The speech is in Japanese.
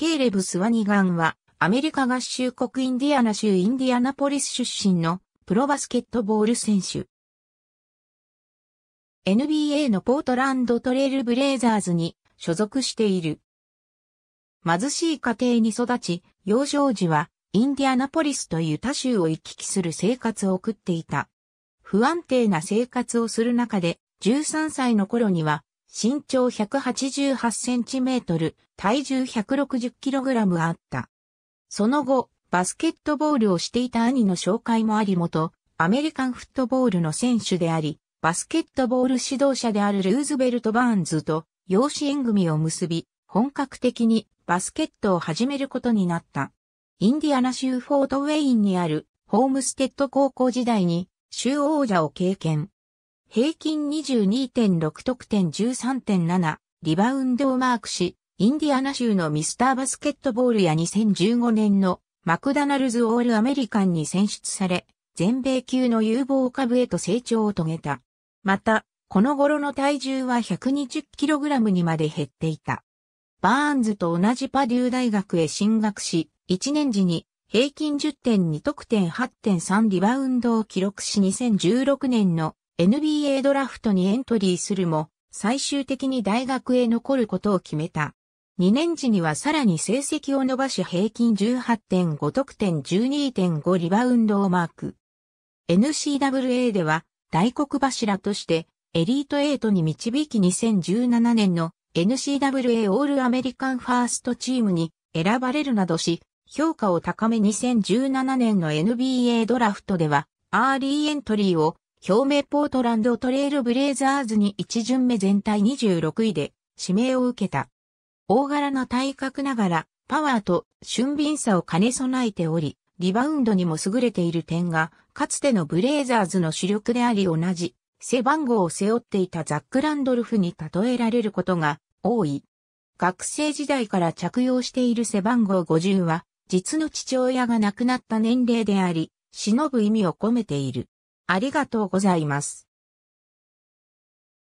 ケーレブ・スワニガンは、アメリカ合衆国インディアナ州インディアナポリス出身のプロバスケットボール選手。NBA のポートランドトレイルブレイザーズに所属している。貧しい家庭に育ち、幼少時はインディアナポリスという他州を行き来する生活を送っていた。不安定な生活をする中で、13歳の頃には身長188センチメートル、体重160キログラムあった。その後、バスケットボールをしていた兄の紹介もあり元、アメリカンフットボールの選手であり、バスケットボール指導者であるルーズベルト・バーンズと養子縁組を結び、本格的にバスケットを始めることになった。インディアナ州フォートウェインにあるホームステッド高校時代に州王者を経験。平均22.6得点13.7、リバウンドをマークし、インディアナ州のミスターバスケットボールや2015年のマクダナルズオールアメリカンに選出され、全米級の有望株へと成長を遂げた。また、この頃の体重は 120kg にまで減っていた。バーンズと同じパデュー大学へ進学し、1年時に平均10.2得点8.3リバウンドを記録し2016年の NBA ドラフトにエントリーするも、最終的に大学へ残ることを決めた。2年時にはさらに成績を伸ばし平均18.5得点12.5リバウンドをマーク。n c w a では大黒柱としてエリート8に導き2017年の n c w a オールアメリカンファーストチームに選ばれるなどし、評価を高め2017年の NBA ドラフトではアーリーエントリーを表明ポートランドトレイルブレイザーズに1巡目全体26位で指名を受けた。大柄な体格ながらパワーと俊敏さを兼ね備えており、リバウンドにも優れている点が、かつてのブレイザーズの主力であり同じ、背番号を背負っていたザック・ランドルフに例えられることが多い。学生時代から着用している背番号50は、実の父親が亡くなった年齢であり、忍ぶ意味を込めている。ありがとうございます。